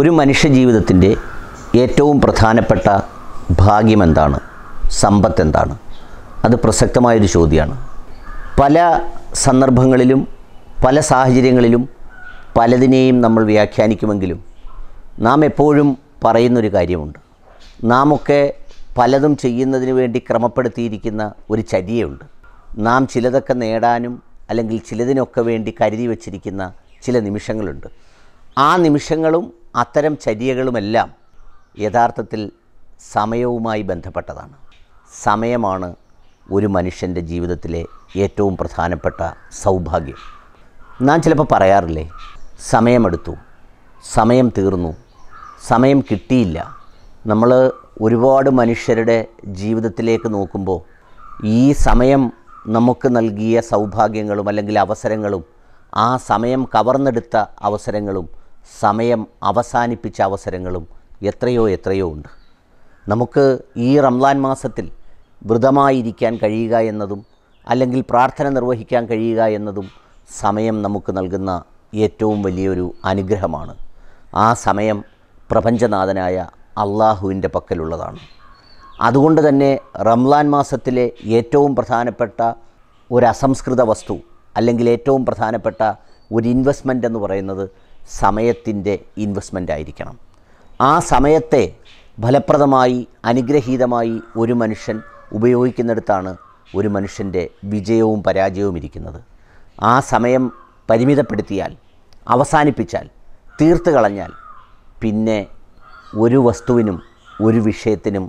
ഒരു മനുഷ്യജീവിതത്തിൻ്റെ ഏറ്റവും പ്രധാനപ്പെട്ട ഭാഗ്യം എന്താണ് സമ്പത്ത് എന്താണ് അത് പ്രസക്തമായൊരു ചോദ്യമാണ് പല സന്ദർഭങ്ങളിലും പല സാഹചര്യങ്ങളിലും പലതിനെയും നമ്മൾ വ്യാഖ്യാനിക്കുമെങ്കിലും നാം എപ്പോഴും പറയുന്നൊരു കാര്യമുണ്ട് നാം ഒക്കെ പലതും ചെയ്യുന്നതിന് വേണ്ടി ക്രമപ്പെടുത്തിയിരിക്കുന്ന ഒരു ചര്യയുണ്ട് നാം ചിലതൊക്കെ നേടാനും അല്ലെങ്കിൽ ചിലതിനൊക്കെ വേണ്ടി കരുതി വച്ചിരിക്കുന്ന ചില നിമിഷങ്ങളുണ്ട് ആ നിമിഷങ്ങളും അത്തരം ചര്യകളുമെല്ലാം യഥാർത്ഥത്തിൽ സമയവുമായി ബന്ധപ്പെട്ടതാണ് സമയമാണ് ഒരു മനുഷ്യൻ്റെ ജീവിതത്തിലെ ഏറ്റവും പ്രധാനപ്പെട്ട സൗഭാഗ്യം ഞാൻ ചിലപ്പോൾ പറയാറില്ലേ സമയമെടുത്തു സമയം തീർന്നു സമയം കിട്ടിയില്ല നമ്മൾ ഒരുപാട് മനുഷ്യരുടെ ജീവിതത്തിലേക്ക് നോക്കുമ്പോൾ ഈ സമയം നമുക്ക് നൽകിയ സൗഭാഗ്യങ്ങളും അല്ലെങ്കിൽ അവസരങ്ങളും ആ സമയം കവർന്നെടുത്ത അവസരങ്ങളും സമയം അവസാനിപ്പിച്ച അവസരങ്ങളും എത്രയോ എത്രയോ ഉണ്ട് നമുക്ക് ഈ റംലാൻ മാസത്തിൽ വ്രതമായിരിക്കാൻ കഴിയുക എന്നതും അല്ലെങ്കിൽ പ്രാർത്ഥന നിർവഹിക്കാൻ കഴിയുക എന്നതും സമയം നമുക്ക് നൽകുന്ന ഏറ്റവും വലിയൊരു അനുഗ്രഹമാണ് ആ സമയം പ്രപഞ്ചനാഥനായ അള്ളാഹുവിൻ്റെ പക്കലുള്ളതാണ് അതുകൊണ്ട് തന്നെ റംലാൻ മാസത്തിലെ ഏറ്റവും പ്രധാനപ്പെട്ട ഒരു അസംസ്കൃത വസ്തു അല്ലെങ്കിൽ ഏറ്റവും പ്രധാനപ്പെട്ട ഒരു ഇൻവെസ്റ്റ്മെൻ്റ് എന്ന് പറയുന്നത് സമയത്തിൻ്റെ ഇൻവെസ്റ്റ്മെൻ്റ് ആയിരിക്കണം ആ സമയത്തെ ഫലപ്രദമായി അനുഗ്രഹീതമായി ഒരു മനുഷ്യൻ ഉപയോഗിക്കുന്നിടത്താണ് ഒരു മനുഷ്യൻ്റെ വിജയവും പരാജയവും ഇരിക്കുന്നത് ആ സമയം പരിമിതപ്പെടുത്തിയാൽ അവസാനിപ്പിച്ചാൽ തീർത്ത് കളഞ്ഞാൽ പിന്നെ ഒരു വസ്തുവിനും ഒരു വിഷയത്തിനും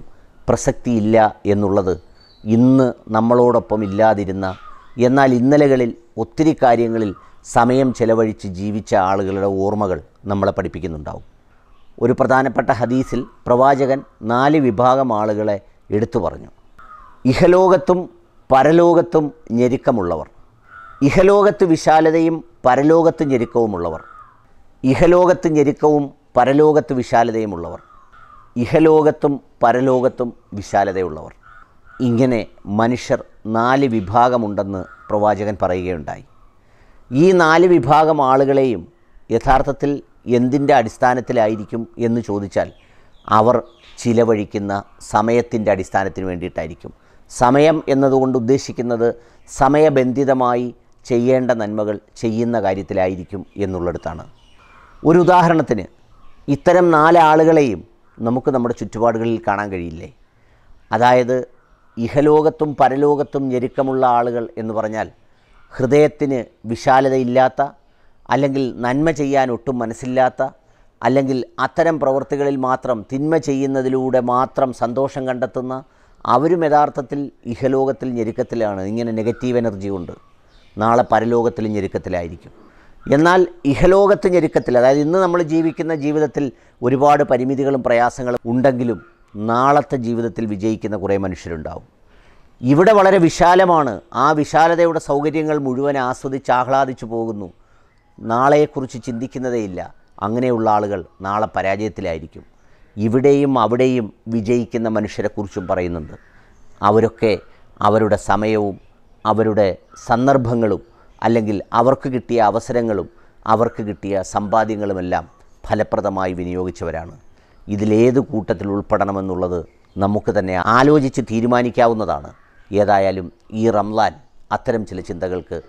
പ്രസക്തിയില്ല എന്നുള്ളത് ഇന്ന് നമ്മളോടൊപ്പം ഇല്ലാതിരുന്ന എന്നാൽ ഇന്നലകളിൽ ഒത്തിരി കാര്യങ്ങളിൽ സമയം ചെലവഴിച്ച് ജീവിച്ച ആളുകളുടെ ഓർമ്മകൾ നമ്മളെ പഠിപ്പിക്കുന്നുണ്ടാവും ഒരു പ്രധാനപ്പെട്ട ഹദീസിൽ പ്രവാചകൻ നാല് വിഭാഗം ആളുകളെ എടുത്തു പറഞ്ഞു ഇഹലോകത്തും പരലോകത്തും ഞെരുക്കമുള്ളവർ ഇഹലോകത്ത് വിശാലതയും പരലോകത്ത് ഞെരുക്കവുമുള്ളവർ ഇഹലോകത്ത് ഞെരുക്കവും പരലോകത്ത് വിശാലതയുമുള്ളവർ ഇഹലോകത്തും പരലോകത്തും വിശാലതയുള്ളവർ ഇങ്ങനെ മനുഷ്യർ നാല് വിഭാഗമുണ്ടെന്ന് പ്രവാചകൻ പറയുകയുണ്ടായി ഈ നാല് വിഭാഗം ആളുകളെയും യഥാർത്ഥത്തിൽ എന്തിൻ്റെ അടിസ്ഥാനത്തിലായിരിക്കും എന്ന് ചോദിച്ചാൽ അവർ ചിലവഴിക്കുന്ന സമയത്തിൻ്റെ അടിസ്ഥാനത്തിന് വേണ്ടിയിട്ടായിരിക്കും സമയം എന്നതുകൊണ്ട് ഉദ്ദേശിക്കുന്നത് സമയബന്ധിതമായി ചെയ്യേണ്ട നന്മകൾ ചെയ്യുന്ന കാര്യത്തിലായിരിക്കും എന്നുള്ളടത്താണ് ഒരു ഉദാഹരണത്തിന് ഇത്തരം നാല് ആളുകളെയും നമുക്ക് നമ്മുടെ ചുറ്റുപാടുകളിൽ കാണാൻ കഴിയില്ലേ അതായത് ഇഹലോകത്തും പരലോകത്തും ഞെരുക്കമുള്ള ആളുകൾ എന്ന് പറഞ്ഞാൽ ഹൃദയത്തിന് വിശാലതയില്ലാത്ത അല്ലെങ്കിൽ നന്മ ചെയ്യാൻ ഒട്ടും മനസ്സില്ലാത്ത അല്ലെങ്കിൽ അത്തരം പ്രവൃത്തികളിൽ മാത്രം തിന്മ ചെയ്യുന്നതിലൂടെ മാത്രം സന്തോഷം കണ്ടെത്തുന്ന അവരും യഥാർത്ഥത്തിൽ ഇഹലോകത്തിൽ ഞെരുക്കത്തിലാണ് ഇങ്ങനെ നെഗറ്റീവ് എനർജി കൊണ്ട് നാളെ പരലോകത്തിൽ ഞെരുക്കത്തിലായിരിക്കും എന്നാൽ ഇഹലോകത്ത് ഞെരുക്കത്തിൽ അതായത് ഇന്ന് നമ്മൾ ജീവിക്കുന്ന ജീവിതത്തിൽ ഒരുപാട് പരിമിതികളും പ്രയാസങ്ങളും ഉണ്ടെങ്കിലും നാളത്തെ ജീവിതത്തിൽ വിജയിക്കുന്ന കുറേ മനുഷ്യരുണ്ടാവും ഇവിടെ വളരെ വിശാലമാണ് ആ വിശാലതയുടെ സൗകര്യങ്ങൾ മുഴുവൻ ആസ്വദിച്ച് ആഹ്ലാദിച്ചു പോകുന്നു ചിന്തിക്കുന്നതേ ചിന്തിക്കുന്നതേയില്ല അങ്ങനെയുള്ള ആളുകൾ നാളെ പരാജയത്തിലായിരിക്കും ഇവിടെയും അവിടെയും വിജയിക്കുന്ന മനുഷ്യരെക്കുറിച്ചും പറയുന്നുണ്ട് അവരൊക്കെ അവരുടെ സമയവും അവരുടെ സന്ദർഭങ്ങളും അല്ലെങ്കിൽ അവർക്ക് കിട്ടിയ അവസരങ്ങളും അവർക്ക് കിട്ടിയ സമ്പാദ്യങ്ങളുമെല്ലാം ഫലപ്രദമായി വിനിയോഗിച്ചവരാണ് ഇതിലേത് കൂട്ടത്തിൽ ഉൾപ്പെടണമെന്നുള്ളത് നമുക്ക് തന്നെ ആലോചിച്ച് തീരുമാനിക്കാവുന്നതാണ് ഏതായാലും ഈ റംലാൻ അത്തരം ചില ചിന്തകൾക്ക്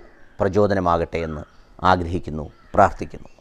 പ്രചോദനമാകട്ടെ എന്ന് ആഗ്രഹിക്കുന്നു പ്രാർത്ഥിക്കുന്നു